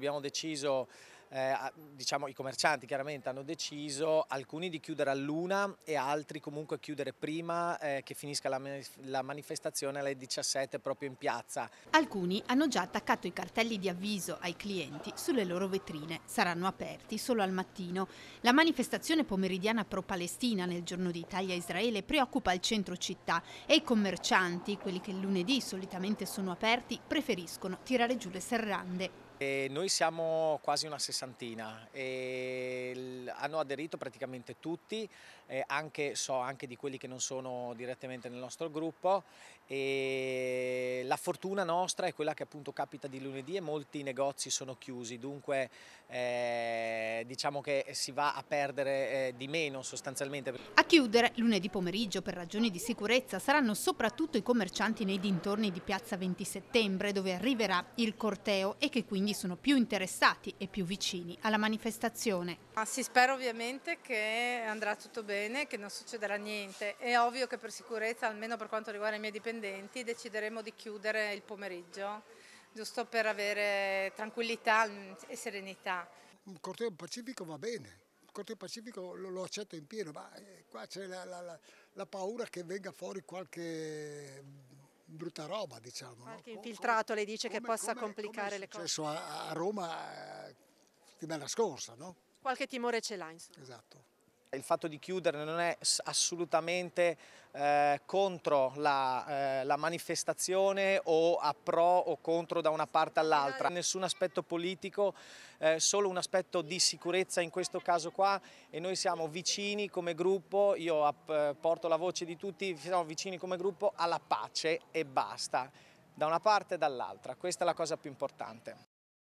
Abbiamo deciso, eh, diciamo i commercianti chiaramente hanno deciso alcuni di chiudere all'una e altri comunque chiudere prima eh, che finisca la, la manifestazione alle 17 proprio in piazza. Alcuni hanno già attaccato i cartelli di avviso ai clienti sulle loro vetrine, saranno aperti solo al mattino. La manifestazione pomeridiana pro-Palestina nel giorno di Italia Israele preoccupa il centro città e i commercianti, quelli che lunedì solitamente sono aperti, preferiscono tirare giù le serrande. E noi siamo quasi una sessantina e hanno aderito praticamente tutti, anche, so anche di quelli che non sono direttamente nel nostro gruppo e la fortuna nostra è quella che appunto capita di lunedì e molti negozi sono chiusi, dunque eh, diciamo che si va a perdere eh, di meno sostanzialmente. A chiudere lunedì pomeriggio per ragioni di sicurezza saranno soprattutto i commercianti nei dintorni di Piazza 20 Settembre dove arriverà il corteo e che quindi quindi sono più interessati e più vicini alla manifestazione. Ma si spera ovviamente che andrà tutto bene, che non succederà niente. È ovvio che per sicurezza, almeno per quanto riguarda i miei dipendenti, decideremo di chiudere il pomeriggio, giusto per avere tranquillità e serenità. Un corteo pacifico va bene, il corteo pacifico lo, lo, accetto in pieno, ma eh, qua c'è la, la, la, la paura che venga fuori qualche brutta roba, diciamo. Qualche no? infiltrato come, le dice come, che possa come, complicare le cose. È successo a, Roma la eh, settimana scorsa, no? Qualche timore ce l'ha, insomma. Esatto. Il fatto di chiudere non è assolutamente eh, contro la, eh, la, manifestazione o a pro o contro da una parte all'altra. Nessun aspetto politico, eh, solo un aspetto di sicurezza in questo caso qua e noi siamo vicini come gruppo, io eh, porto la voce di tutti, siamo vicini come gruppo alla pace e basta, da una parte e dall'altra. Questa è la cosa più importante.